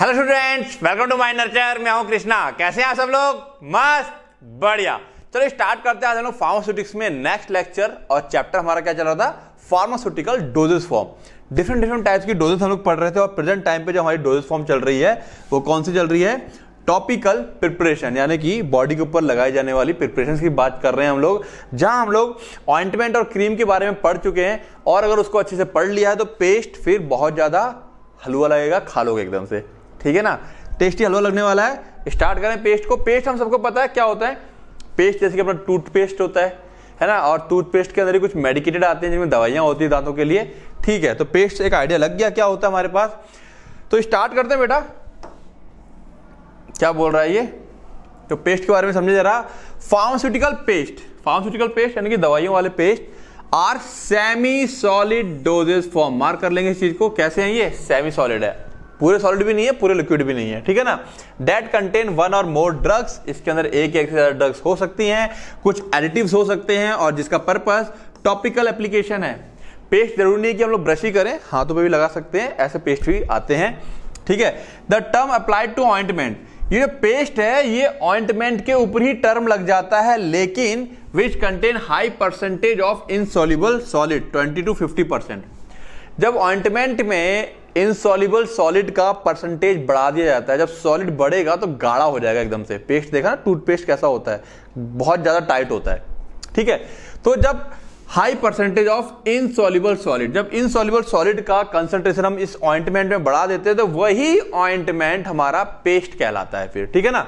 hello students welcome to my Nurture मैं हूं कृष्णा कैसे हैं आप सब लोग मस्त बढ़िया चलो स्टार्ट करते हैं आज हम लोग फार्मास्यूटिक्स में नेक्स्ट लेक्चर और चैप्टर हमारा क्या चल रहा था pharmaceutical doses form different different types की डोजेस हम लोग पढ़ रहे थे और प्रेजेंट टाइम पे जो हमारी डोजेस फॉर्म चल रही है वो कौन सी चल रही है टॉपिकल प्रिपरेशन यानी कि बॉडी के ऊपर लगाई जाने वाली प्रिपरेशन की बात कर रहे हैं हम लोग जहां हम लोग ऑइंटमेंट और क्रीम के बारे में पढ़ चुके हैं और अगर उसको अच्छे से पढ़ लिया है तो पेस्ट फिर बहुत ज़्यादा हलवा लगेगा खा लोगे एकदम से ठीक है ना टेस्टी हलवा लगने वाला है स्टार्ट करें पेस्ट को पेस्ट हम सबको पता है क्या होता है पेस्ट जैसे कि अपना टूथपेस्ट होता है है ना और टूथपेस्ट के अंदर ही कुछ मेडिकेटेड आते हैं जिनमें दवाइयाँ होती है दांतों के लिए ठीक है तो पेस्ट एक आइडिया लग गया क्या होता है हमारे पास तो स्टार्ट करते हैं बेटा क्या बोल रहा है ये तो पेस्ट के बारे में समझे रहा फार्मास्यूटिकल पेस्ट फार्मास्यूटिकल पेस्ट यानी कि दवाइयों वाले paste are semi solid doses form mark कर लेंगे इस चीज को कैसे है ये सेमी सॉलिड है पूरे सॉलिड भी नहीं है पूरे लिक्विड भी नहीं है ठीक है ना डेट कंटेन वन और मोर ड्रग्स इसके अंदर एक एक ड्रग्स हो सकती हैं कुछ एडिटिव्स हो सकते हैं और जिसका पर्पज टॉपिकल एप्लीकेशन है पेस्ट जरूरी नहीं है कि हम लोग ब्रश ही करें हाथों पर भी लगा सकते हैं ऐसे पेस्ट भी आते हैं ठीक है the term applied to ointment ये जो पेस्ट है ये ऑइंटमेंट के ऊपर ही टर्म लग जाता है लेकिन which contain high percentage of insoluble solid 20 to 50 percent जब ऑइंटमेंट में इनसॉलिबल सॉलिड का परसेंटेज बढ़ा दिया जाता है जब सॉलिड बढ़ेगा तो गाढ़ा हो जाएगा एकदम से पेस्ट देखा ना टूथपेस्ट कैसा होता है बहुत ज़्यादा टाइट होता है ठीक है तो जब high percentage of insoluble solid जब इनसॉलिबल सॉलिड का कंसंट्रेशन हम इस ऑइंटमेंट में बढ़ा देते हैं तो वही ऑइंटमेंट हमारा पेस्ट कहलाता है फिर ठीक है ना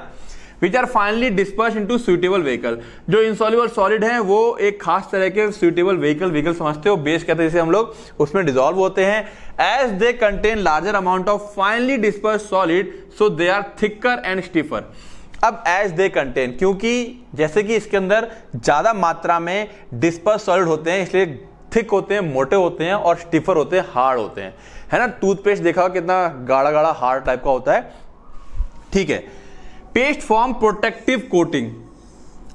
which are finely disperse into suitable vehicle जो इंसॉल्यूबल सॉलिड है वो एक खास तरह के सुइटेबल व्हीकल व्हीकल समझते हो बेस कहते हैं जैसे हम लोग उसमें डिजॉल्व होते हैं as they contain larger amount of finely disperse solid so they are thicker and stiffer अब एज दे कंटेन क्योंकि जैसे कि इसके अंदर ज़्यादा मात्रा में डिस्पर्स सॉलिड होते हैं इसलिए थिक होते हैं मोटे होते हैं और स्टिफर होते हैं हार्ड होते हैं है ना टूथपेस्ट देखा कितना गाढ़ा गाढ़ा हार्ड टाइप का होता है ठीक है paste form protective coating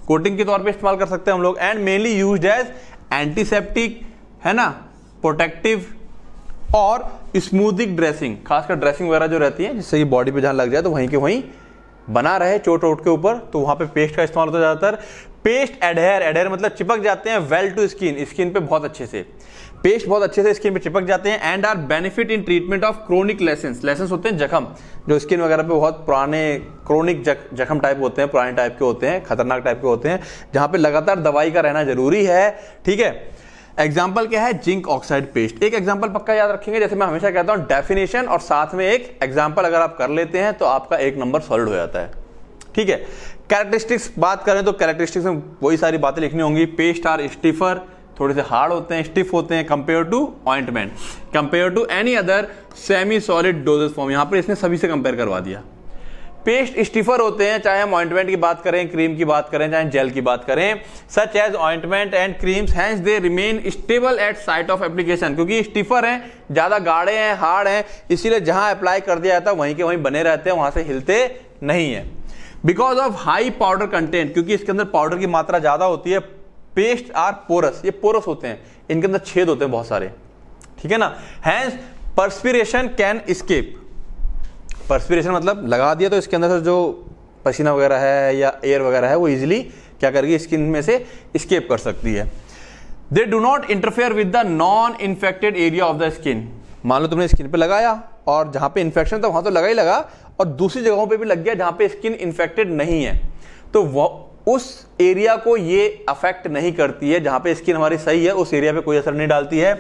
coating के तौर पे इस्तेमाल कर सकते हैं हम लोग and mainly use as antiseptic है ना प्रोटेक्टिव और स्मूथिक ड्रेसिंग खासकर ड्रेसिंग वगैरह जो रहती है जिससे कि बॉडी पे जहां लग जाए तो वहीं के वहीं बना रहे चोट वोट के ऊपर तो वहां पे पेस्ट का इस्तेमाल होता है ज़्यादातर पेस्ट एडहेयर एडहेयर मतलब चिपक जाते हैं वेल टू स्किन स्किन पे बहुत अच्छे से पेस्ट बहुत अच्छे से स्किन पे चिपक जाते हैं and are benefit in treatment of chronic lesions lesions होते हैं जख्म जो स्किन वगैरह पे बहुत पुराने क्रोनिक जख्म टाइप होते हैं पुराने टाइप के होते हैं खतरनाक टाइप के होते हैं जहाँ पे लगातार दवाई का रहना जरूरी है ठीक है एग्जाम्पल क्या है जिंक ऑक्साइड पेस्ट एक एग्जाम्पल पक्का याद रखेंगे जैसे मैं हमेशा कहता हूँ डेफिनेशन और साथ में एक एग्जाम्पल अगर आप कर लेते हैं तो आपका एक नंबर सॉलिड हो जाता है ठीक है कैरेक्टरिस्टिक्स बात करें तो कैरेक्टरिस्टिक्स में वही सारी बातें लिखनी होंगी पेस्ट आर स्टीफर थोड़े से हार्ड होते हैं स्टिफ होते हैं compare to ointment compare to any other semi solid doses form यहाँ पर इसने सभी से कंपेयर करवा दिया पेस्ट स्टिफर होते हैं चाहे हम ऑइंटमेंट की बात करें क्रीम की बात करें चाहे जेल की बात करें such as ointment and creams hence they remain stable at site of application क्योंकि स्टिफर हैं ज़्यादा गाढ़े हैं हार्ड हैं इसीलिए जहां अप्लाई कर दिया जाता है वहीं के वहीं बने रहते हैं वहां से हिलते नहीं है because of high powder content क्योंकि इसके अंदर पाउडर की मात्रा ज़्यादा होती है पेस्ट आर पोरस ये पोरस होते हैं इनके अंदर छेद होते हैं बहुत सारे ठीक है ना hence perspiration can escape perspiration मतलब लगा दिया तो इसके अंदर से जो पसीना वगैरह है या एयर वगैरह है वो इजिली क्या करेगी स्किन में से स्केप कर सकती है they do not interfere with the non infected area of the skin मान लो तुमने स्किन पे लगाया और जहां पे इन्फेक्शन था वहां तो लगा ही लगा और दूसरी जगहों पे भी लग गया जहां पे स्किन इन्फेक्टेड नहीं है तो उस एरिया को ये अफेक्ट नहीं करती है जहां पे स्किन हमारी सही है उस एरिया पे कोई असर नहीं डालती है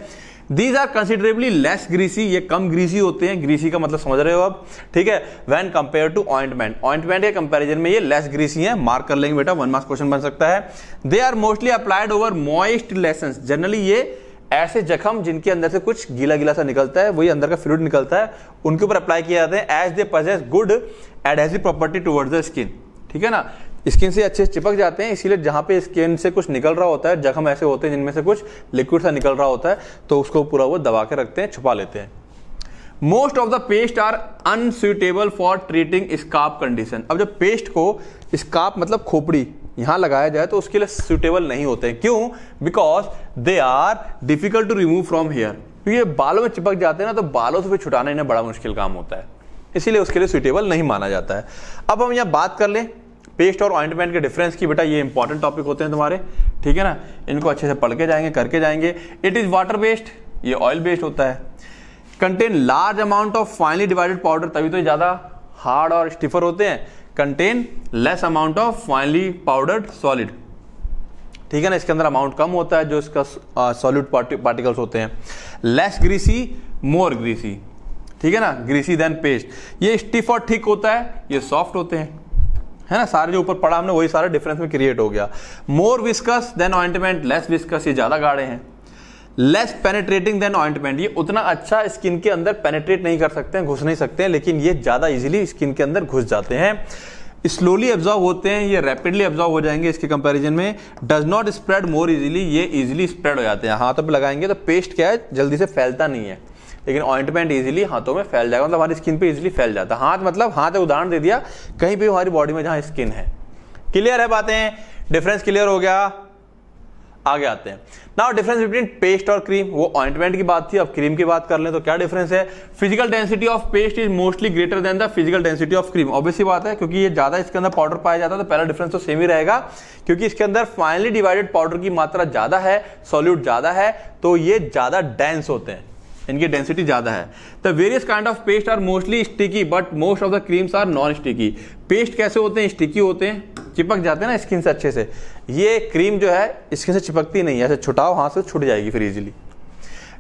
these are considerably less greasy ये कम ग्रीसी होते हैं ग्रीसी का मतलब समझ रहे हो आप ठीक है when compare to ointment ointment के कंपेरिजन में ये लेस ग्रीसी है मार्क कर लेंगे बेटा वन मार्क्स क्वेश्चन बन सकता है they are mostly applied over moist lesion generally ये ऐसे जख्म जिनके अंदर से कुछ गीला गीला सा निकलता है वही अंदर का फ्लूड निकलता है उनके ऊपर अप्लाई किया जाता है as they possess good adhesive property toward the skin ठीक है ना स्किन से अच्छे से चिपक जाते हैं इसीलिए जहाँ पे स्किन से कुछ निकल रहा होता है जख्म ऐसे होते हैं जिनमें से कुछ लिक्विड सा निकल रहा होता है तो उसको पूरा वो दबा के रखते हैं छुपा लेते हैं most of the paste are unsuitable for treating scalp condition अब जब पेस्ट को स्काप मतलब खोपड़ी यहां लगाया जाए तो उसके लिए सुटेबल नहीं होते हैं क्यों because they are difficult to remove from hair क्योंकि बालों में चिपक जाते हैं ना तो बालों से फिर छुटाना इन्हें बड़ा मुश्किल काम होता है इसीलिए उसके लिए सुटेबल नहीं माना जाता है अब हम यहाँ बात कर लें पेस्ट और ऑइंटमेंट के डिफरेंस की बेटा ये इंपॉर्टेंट टॉपिक होते हैं तुम्हारे ठीक है ना इनको अच्छे से पढ़ के जाएंगे करके जाएंगे इट इज़ वाटर बेस्ड ये ऑयल बेस्ड होता है contain large amount of finely divided powder तभी तो ज़्यादा हार्ड और स्टिफर होते हैं contain less amount of finely powdered solid ठीक है ना इसके अंदर अमाउंट कम होता है जो इसका सॉलिड पार्टिकल्स होते हैं लेस ग्रीसी मोर ग्रीसी ठीक है ना ग्रीसी देन पेस्ट ये स्टिफ और ठीक होता है ये सॉफ्ट होते हैं है ना सारे जो ऊपर पड़ा हमने वही सारा डिफरेंस में क्रिएट हो गया more viscous than ointment less viscous ये ज़्यादा गाढ़े हैं लेस पेनेट्रेटिंग देन ऑइंटमेंट ये उतना अच्छा स्किन के अंदर पेनेट्रेट नहीं कर सकते हैं घुस नहीं सकते हैं लेकिन ये ज़्यादा इजिली स्किन के अंदर घुस जाते हैं स्लोली एब्जॉर्व होते हैं ये रैपिडली एब्जॉर्व हो जाएंगे इसके कंपैरिजन में does not spread more easily ये इजीली स्प्रेड हो जाते हैं हाथों तो पे लगाएंगे तो पेस्ट क्या है जल्दी से फैलता नहीं है लेकिन ऑइंटमेंट इजिली हाथों में फैल जाएगा मतलब हमारी स्किन पे इजिली फैल जाता है हाथ मतलब हाथ उदाहरण दे दिया कहीं भी हमारी बॉडी में जहां स्किन है क्लियर है बातें डिफरेंस क्लियर हो गया आगे आते हैं नाउ डिफरेंस बिटवीन पेस्ट और क्रीम वो ऑइंटमेंट की बात थी अब क्रीम की बात कर लें तो क्या डिफरेंस है physical density of paste is mostly greater than the physical density of cream obviously बात है क्योंकि ये ज्यादा इसके अंदर पाउडर पाया जाता है तो पहला डिफरेंस तो सेम ही रहेगा क्योंकि इसके अंदर फाइनली डिवाइडेड पाउडर की मात्रा ज्यादा है सॉल्यूट ज्यादा है तो ये ज्यादा डेंस होते हैं इनकी डेंसिटी ज़्यादा है the various kind of paste are mostly sticky but most of the creams are non sticky paste कैसे होते हैं स्टिकी होते हैं चिपक जाते हैं ना स्किन से अच्छे से ये क्रीम जो है स्किन से चिपकती नहीं है ऐसे छुटाओ हाथ से छुट जाएगी फिर easily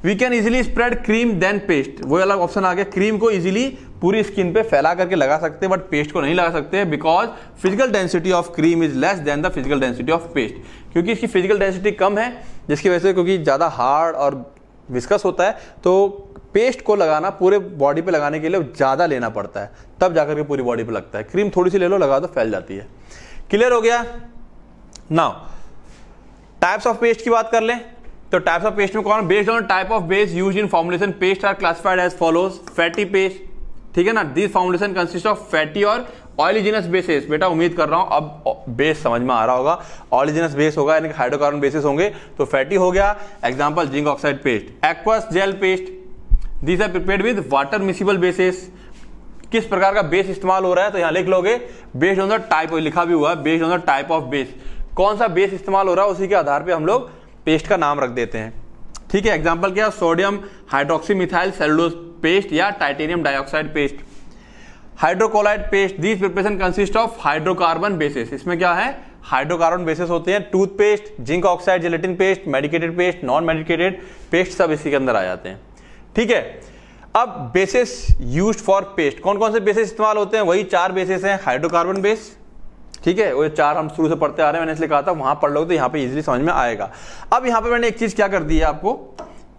we can easily spread cream than paste वो अलग ऑप्शन आ गया क्रीम को इजिली पूरी स्किन पे फैला करके लगा सकते हैं बट पेस्ट को नहीं लगा सकते because physical density of cream is less than the physical density of paste क्योंकि इसकी फिजिकल डेंसिटी कम है जिसकी वजह से क्योंकि ज़्यादा हार्ड और विस्कस होता है तो पेस्ट को लगाना पूरे बॉडी पे लगाने के लिए ज़्यादा लेना पड़ता है तब जाकर के पूरी बॉडी पे लगता है क्रीम थोड़ी सी ले लो लगा दो फैल जाती है क्लियर हो गया नाउ टाइप्स ऑफ पेस्ट की बात कर लें तो टाइप्स ऑफ पेस्ट में कौन based on type of base use in formulation paste are classified as follows fatty paste ठीक है ना this foundation consist of fatty और ऑलिजिनस बेसिस बेटा उम्मीद कर रहा हूं अब बेस समझ में आ रहा होगा ऑलिजिनस बेस होगा यानी कि हाइड्रोकार्बन बेसिस होंगे तो फैटी हो गया example zinc oxide paste aqueous gel paste these are prepare with water miscible basis किस प्रकार का बेस इस्तेमाल हो रहा है तो यहां लिख लोगे बेस्ड ऑन द टाइप लिखा भी हुआ है based on the type of base कौन सा बेस इस्तेमाल हो रहा है उसी के आधार पर हम लोग पेस्ट का नाम रख देते हैं ठीक है एग्जाम्पल क्या sodium hydroxy methyl cellulose paste या titanium dioxide paste hydrocolloid paste this preparation consist of hydrocarbon basis इसमें क्या है हाइड्रोकार्बन बेसिस होते हैं toothpaste zinc oxide gelatin paste medicated paste non medicated paste सब इसी के अंदर आ जाते हैं ठीक है अब बेसिस यूज फॉर पेस्ट कौन कौन से बेसिस इस्तेमाल होते हैं वही चार बेसिस हैं हाइड्रोकार्बन बेस ठीक है वो चार हम शुरू से पढ़ते आ रहे हैं मैंने इसलिए कहा था वहां पढ़ लोगे तो यहाँ पे इजिली समझ में आएगा अब यहाँ पे मैंने एक चीज क्या कर दी है आपको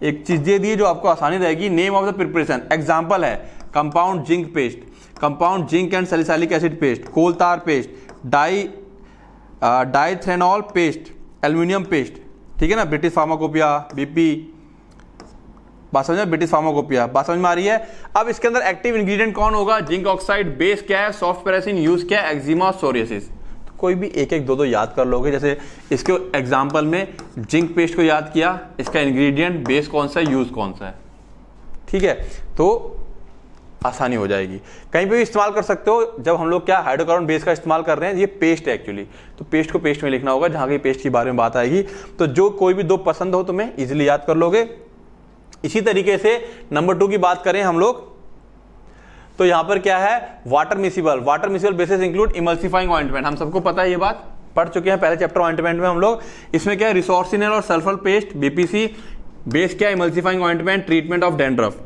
एक चीज दे दी जो आपको आसानी रहेगी name of the preparation example है compound zinc paste compound zinc and salicylic acid paste coal tar paste di dithranol paste aluminium paste ठीक है ना ब्रिटिश फार्माकोपिया बीपी बात समझ में ब्रिटिश फार्माकोपिया बात समझ में आ रही है अब इसके अंदर एक्टिव इंग्रेडिएंट कौन होगा जिंक ऑक्साइड बेस क्या है सॉफ्ट पेरासिन यूज क्या है एक्जिमा सोरियसिस तो कोई भी एक एक दो दो याद कर लोगे जैसे इसके एग्जाम्पल में जिंक पेस्ट को याद किया इसका इंग्रेडिएंट बेस कौन सा है यूज कौन सा है ठीक है तो आसानी हो जाएगी कहीं पे भी इस्तेमाल कर सकते हो जब हम लोग क्या हाइड्रोकार्बन बेस का इस्तेमाल कर रहे हैं ये पेस्ट है एक्चुअली तो पेस्ट को पेस्ट में लिखना होगा जहां की पेस्ट के बारे में बात आएगी तो जो कोई भी दो पसंद हो तुम्हें इजिली याद कर लोगे इसी तरीके से नंबर टू की बात करें हम लोग तो यहां पर क्या है water miscible water miscible basis include emulsifying ointment हम सबको पता है ये बात पढ़ चुके हैं पहले चैप्टर ऑइंटमेंट में हम लोग इसमें क्या है रिसोर्सिनल और सल्फर पेस्ट बीपीसी बेस क्या emulsifying ointment treatment of dandruff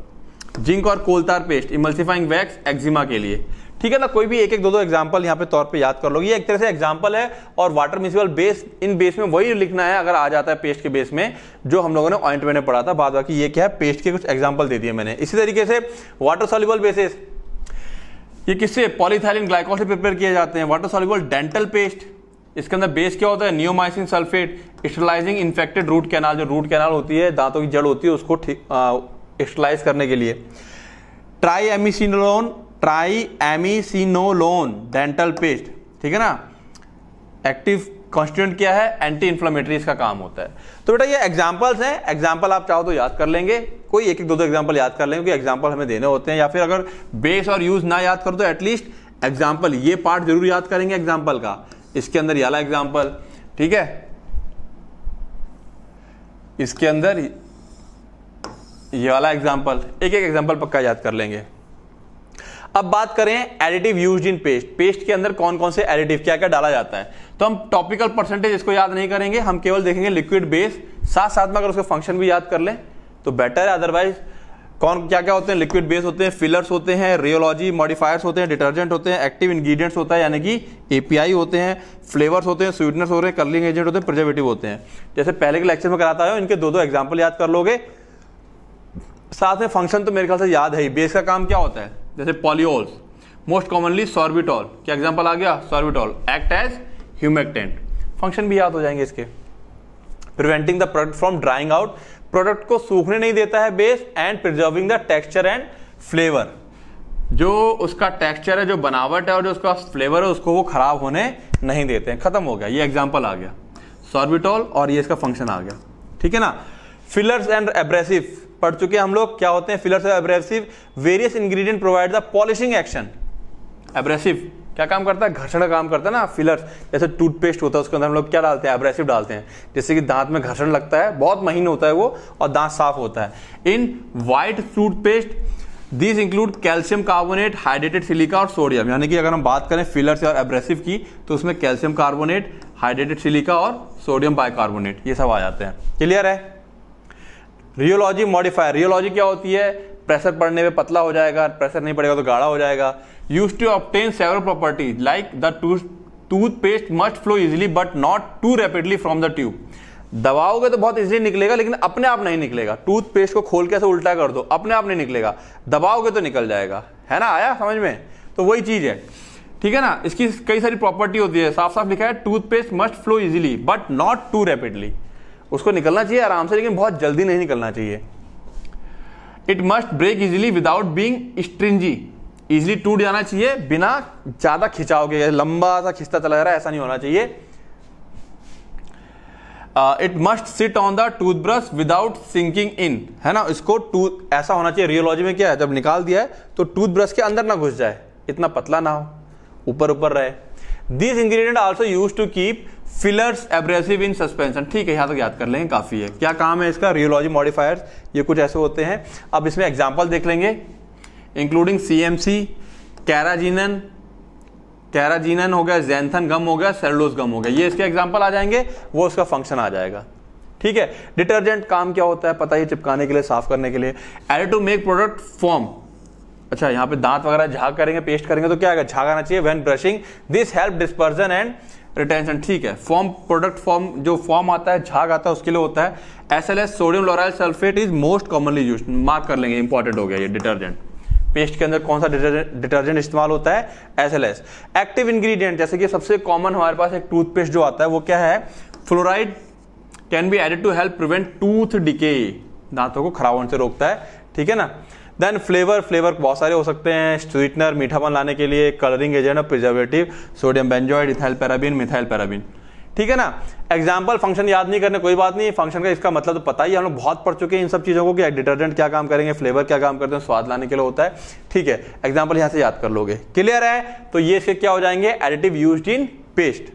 zinc और coal tar paste emulsifying wax eczema के लिए ठीक है ना कोई भी एक एक दो दो एग्जाम्पल यहाँ पे तौर पे याद कर लो ये एक तरह से एग्जाम्पल है और water miscible base in base में वही लिखना है अगर आ जाता है पेस्ट के बेस में जो हम लोगों ने ऑइंटमेंट में पढ़ा था बाद बाकी ये क्या है पेस्ट के कुछ एग्जाम्पल दे दिए मैंने इसी तरीके से वाटर सॉल्यूबल बेसिस ये किससे पॉलीथाइलिन ग्लाइकोल से प्रिपेयर किए जाते हैं वाटर सॉल्यूबल डेंटल पेस्ट इसके अंदर बेस क्या होता है neomycin sulphate sterilizing infected root canal जो रूट कैनाल होती है दांतों की जड़ होती है उसको एक्सटलाइज करने के लिए triamcinolone triamcinolone dental paste ठीक है ना एक्टिव कॉन्स्टिट्यूंट क्या है एंटी इन्फ्लामेटरी इसका काम होता है तो बेटा ये एग्जाम्पल्स हैं एग्जाम्पल आप चाहो तो याद कर लेंगे कोई एक एक दो दो एग्जाम्पल याद कर लेंगे क्योंकि एग्जाम्पल हमें देने होते हैं या फिर अगर बेस और यूज ना याद करो तो एटलीस्ट एग्जाम्पल ये पार्ट जरूर याद करेंगे एग्जाम्पल का इसके अंदर याला एग्जाम्पल ठीक है इसके अंदर ये वाला एग्जाम्पल एक एक एग्जाम्पल पक्का याद कर लेंगे अब बात करें additive use in paste paste के अंदर कौन कौन से एडिटिव क्या क्या डाला जाता है तो हम टॉपिकल परसेंटेज इसको याद नहीं करेंगे हम केवल देखेंगे लिक्विड बेस साथ साथ में अगर उसका फंक्शन भी याद कर लें तो बेटर है अदरवाइज कौन क्या क्या होते हैं लिक्विड बेस होते हैं फिलर्स होते हैं रियोलॉजी मॉडिफायर्स होते हैं डिटर्जेंट होते हैं एक्टिव इंग्रेडिएंट्स होता है यानी कि एपीआई होते हैं फ्लेवर्स होते हैं स्वीटनेस होते हैं कर्लिंग एजेंट होते हैं प्रिजर्वेटिव होते हैं जैसे पहले के लेक्चर में कराता है इनके दो दो एग्जाम्पल याद कर लोगे साथ में फंक्शन तो मेरे ख्याल से याद है ही बेस का काम क्या होता है जैसे पॉलियोल्स मोस्ट कॉमनली सॉर्बिटॉल क्या एग्जाम्पल आ गया sorbitol act as humectant function भी याद हो जाएंगे इसके preventing the product from drying out product को सूखने नहीं देता है base and preserving the texture and flavour जो उसका टेक्सचर है जो बनावट है और जो उसका फ्लेवर है उसको वो खराब होने नहीं देते हैं खत्म हो गया ये एग्जाम्पल आ गया सॉर्बिटॉल और ये इसका फंक्शन आ गया ठीक है ना फिलर्स एंड एब्रेसिव पढ़ चुके हैं हम लोग क्या होते हैं fillers of abrasive various ingredient provide the polishing action abrasive क्या काम करता है घर्षण का काम करता है ना फिलर्स जैसे टूथपेस्ट होता है उसके अंदर हम लोग क्या डालते हैं एब्रेसिव डालते हैं जैसे कि दांत में घर्षण लगता है बहुत महीन होता है वो और दांत साफ होता है in white toothpaste this include calcium carbonate hydrated silica और सोडियम यानी कि अगर हम बात करें फिलर्स और एब्रेसिव की तो उसमें कैल्शियम कार्बोनेट हाइड्रेटेड सिलिका और सोडियम बाइकार्बोनेट ये सब आ जाते हैं क्लियर है रियोलॉजी मॉडिफायर रियोलॉजी क्या होती है प्रेशर पड़ने पे पतला हो जाएगा प्रेशर नहीं पड़ेगा तो गाढ़ा हो जाएगा use to obtain several properties like the toothpaste must flow easily but not too rapidly from the tube दबाओगे तो बहुत इजिली निकलेगा लेकिन अपने आप नहीं निकलेगा टूथपेस्ट को खोल के ऐसे उल्टा कर दो अपने आप नहीं निकलेगा दबाओगे तो निकल जाएगा है ना आया समझ में तो वही चीज है ठीक है ना इसकी कई सारी प्रॉपर्टी होती है साफ साफ लिखा है toothpaste must flow easily but not too rapidly उसको निकलना चाहिए आराम से लेकिन बहुत जल्दी नहीं निकलना चाहिए it must break easily without being stringy easily टूट जाना चाहिए बिना ज्यादा खिंचाव के लंबा सा खिंचता चला जा रहा है ऐसा नहीं होना चाहिए it must sit on the toothbrush without sinking in है ना इसको टूथ ऐसा होना चाहिए रियोलॉजी में क्या है जब निकाल दिया है तो टूथब्रश के अंदर ना घुस जाए इतना पतला ना हो ऊपर ऊपर रहे this ingredient also use to keep fillers abrasive in suspension ठीक है यहाँ तक याद कर लेंगे काफ़ी है क्या काम है इसका रियोलॉजी मॉडिफायर ये कुछ ऐसे होते हैं अब इसमें एग्जाम्पल देख लेंगे इंक्लूडिंग सी एम सी कैराजीनन कैराजीनन हो गया जैनथन गम हो गया सेल्डोज गम हो गया ये इसके एग्जाम्पल आ जाएंगे वो उसका फंक्शन आ जाएगा ठीक है डिटर्जेंट काम क्या होता है पता ही चिपकाने के लिए साफ करने के लिए aid to make product foam अच्छा यहाँ पे दांत वगैरह झाक करेंगे पेस्ट करेंगे तो क्या झाग आना चाहिए when brushing this help dispersion and retention ठीक है फॉर्म प्रोडक्ट फॉर्म जो फॉर्म आता है झाग आता है उसके लिए होता है S L S sodium lauryl sulphate is most commonly use mark कर लेंगे इंपॉर्टेंट हो गया ये डिटर्जेंट पेस्ट के अंदर कौन सा डिटर्जेंट इस्तेमाल होता है S L S active ingredient जैसे कि सबसे कॉमन हमारे पास एक टूथपेस्ट जो आता है वो क्या है fluoride can be added to help prevent tooth decay दांतों को खराब होने से रोकता है ठीक है ना देन फ्लेवर फ्लेवर बहुत सारे हो सकते हैं स्वीटनर मीठापन लाने के लिए कलरिंग एजेंट और preservative sodium benzoate ethyl paraben methyl paraben ठीक है ना एग्जाम्पल फंक्शन याद नहीं करने कोई बात नहीं फंक्शन का इसका मतलब तो पता ही हम लोग बहुत पढ़ चुके हैं इन सब चीज़ों को कि डिटर्जेंट क्या काम करेंगे फ्लेवर क्या काम करते हैं स्वाद लाने के लिए होता है ठीक है एग्जाम्पल यहाँ से याद कर लोगे क्लियर है तो ये इसके क्या हो जाएंगे एडिटिव यूज इन पेस्ट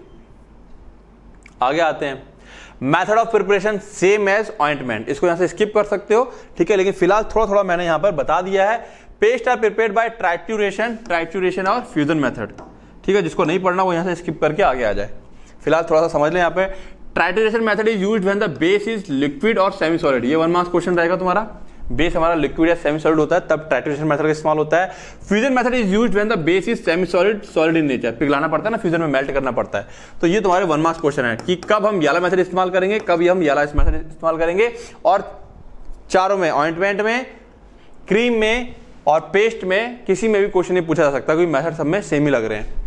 आगे आते हैं method of preparation same as ointment इसको यहां से स्किप कर सकते हो ठीक है लेकिन फिलहाल थोड़ा थोड़ा मैंने यहां पर बता दिया है paste are prepare by trituration trituration और फ्यूजन मेथड ठीक है जिसको नहीं पढ़ना वो यहां से स्किप करके आगे आ जाए फिलहाल थोड़ा सा समझ लें यहां पर trituration method is use when the base is liquid और सेमी सॉलिड ये वन मार्क्स क्वेश्चन रहेगा तुम्हारा बेस हमारा लिक्विड या सेमी सॉलिड होता है तब टाइट्रेशन मेथड का इस्तेमाल होता है fusion method is use when the base is semi solid solid in nature पिघलाना पड़ता है ना फ्यूजन में मेल्ट करना पड़ता है तो ये तुम्हारे वन मार्क्स क्वेश्चन है कि कब हम याला मेथड इस्तेमाल करेंगे कब हम याला मेथड इस्तेमाल करेंगे और चारों में ऑइंटमेंट में क्रीम में और पेस्ट में किसी में भी क्वेश्चन नहीं पूछा जा सकता क्योंकि मेथड सब में सेम ही लग रहे हैं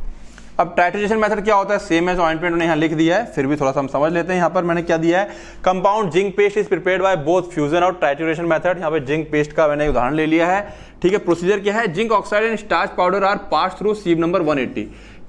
अब टाइट्रोजेशन मेथड क्या होता है सेम एज ऑइंटमेंट उन्हें यहाँ लिख दिया है फिर भी थोड़ा सा हम समझ लेते हैं यहाँ पर मैंने क्या दिया है compound zinc paste is prepare by both fusion और टाइट्रोजेशन मेथड यहाँ पर जिंक पेस्ट का मैंने उदाहरण ले लिया है ठीक है प्रोसीजर क्या है zinc oxide and starch powder are pass through sieve number one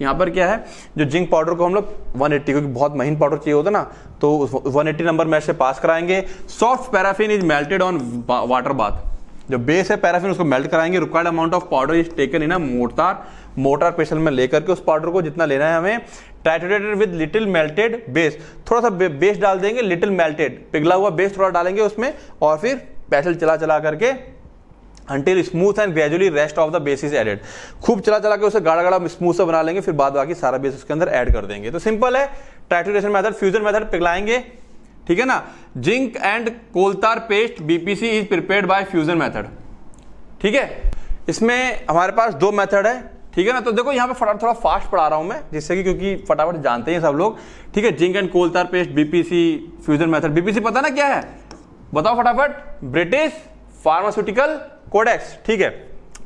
यहाँ पर क्या है जो जिंक पाउडर को हम लोग 180 क्योंकि बहुत महीन पाउडर चाहिए होता ना तो 180 नंबर मैच से पास कराएंगे soft paraffin is melted on water bath जो बेस है पैराफिन उसको मेल्ट कराएंगे required amount of powder is taken in a mortar mortar pestle में लेकर के उस पाउडर को जितना लेना है हमें triturated with little melted base थोड़ा सा बेस डाल देंगे लिटिल मेल्टेड पिघला हुआ बेस थोड़ा डालेंगे उसमें और फिर पैसल चला चला करके until smooth and gradually rest of the base is added खूब चला चला के उसे गाढ़ा गाढ़ा स्मूथ से बना लेंगे फिर बाद बाकी सारा बेस उसके अंदर ऐड कर देंगे तो सिंपल है ट्राइटोरेशन मेथड फ्यूजन मेथड पिघलाएंगे ठीक है ना zinc and coal tar paste BPC is prepared by fusion method ठीक है इसमें हमारे पास दो मेथड है ठीक है ना तो देखो यहां पे फटाफट थोड़ा फास्ट पढ़ा रहा हूं मैं जिससे कि क्योंकि फटाफट जानते हैं सब लोग ठीक है zinc and coal tar paste BPC fusion method BPC पता ना क्या है बताओ फटाफट ब्रिटिश फार्मास्यूटिकल कोडेक्स ठीक है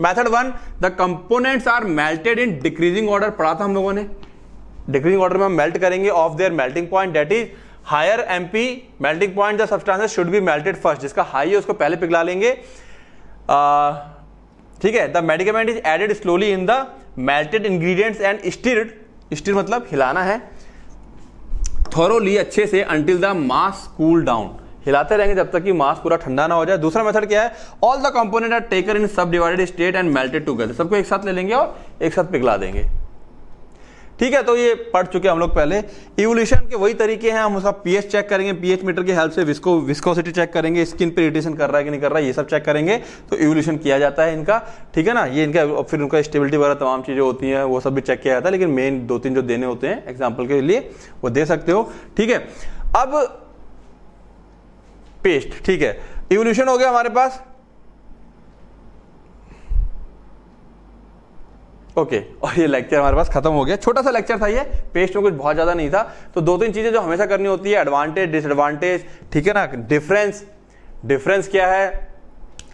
method one the components are melted in decreasing order पढ़ा था हम लोगों ने डिक्रीजिंग ऑर्डर में हम मेल्ट करेंगे of their melting point that is higher M P melting point the substances should be melted first जिसका हाई है उसको पहले पिघला लेंगे ठीक है the medicament is added slowly in the melted ingredients and stir stir मतलब हिलाना है थोरोली अच्छे से until the mass cool down हिलाते रहेंगे जब तक कि मास पूरा ठंडा ना हो जाए दूसरा मेथड क्या है all the component are taken in subdivided state and melted together सबको एक साथ ले लेंगे और एक साथ पिघला देंगे ठीक है तो ये पढ़ चुके हम लोग पहले इवोल्यूशन के वही तरीके हैं हम उसका पीएच चेक करेंगे पीएच मीटर की हेल्प से विस्को विस्कोसिटी चेक करेंगे स्किन पे इरिटेशन कर रहा है कि नहीं कर रहा है ये सब चेक करेंगे तो इवोल्यूशन किया जाता है इनका ठीक है ना ये इनका और फिर उनका स्टेबिलिटी वगैरह तमाम चीज़ें होती हैं वो सब भी चेक किया जाता है लेकिन मेन दो तीन जो देने होते हैं एग्जाम्पल के लिए वो दे सकते हो ठीक है अब पेस्ट ठीक है इवोल्यूशन हो गया हमारे पास ओके okay, और ये लेक्चर हमारे पास खत्म हो गया छोटा सा लेक्चर था ये पेस्ट में कुछ बहुत ज़्यादा नहीं था तो दो तीन चीज़ें जो हमेशा करनी होती है एडवांटेज डिसएडवांटेज ठीक है ना डिफरेंस डिफरेंस क्या है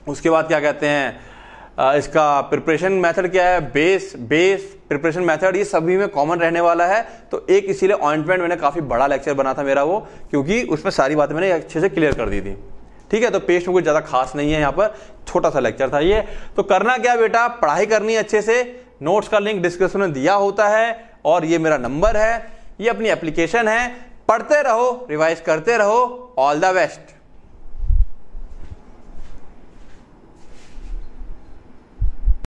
उसके बाद क्या कहते हैं इसका प्रिपरेशन मेथड क्या है बेस बेस प्रिपरेशन मेथड ये सभी में कॉमन रहने वाला है तो एक इसीलिए ऑइंटमेंट मैंने काफ़ी बड़ा लेक्चर बना था मेरा वो क्योंकि उसमें सारी बातें मैंने अच्छे से क्लियर कर दी थी ठीक है तो पेस्ट में कुछ ज़्यादा खास नहीं है यहाँ पर छोटा सा लेक्चर था ये तो करना क्या बेटा पढ़ाई करनी है अच्छे से नोट्स का लिंक डिस्क्रिप्शन में दिया होता है और ये मेरा नंबर है ये अपनी एप्लीकेशन है पढ़ते रहो रिवाइज करते रहो ऑल द बेस्ट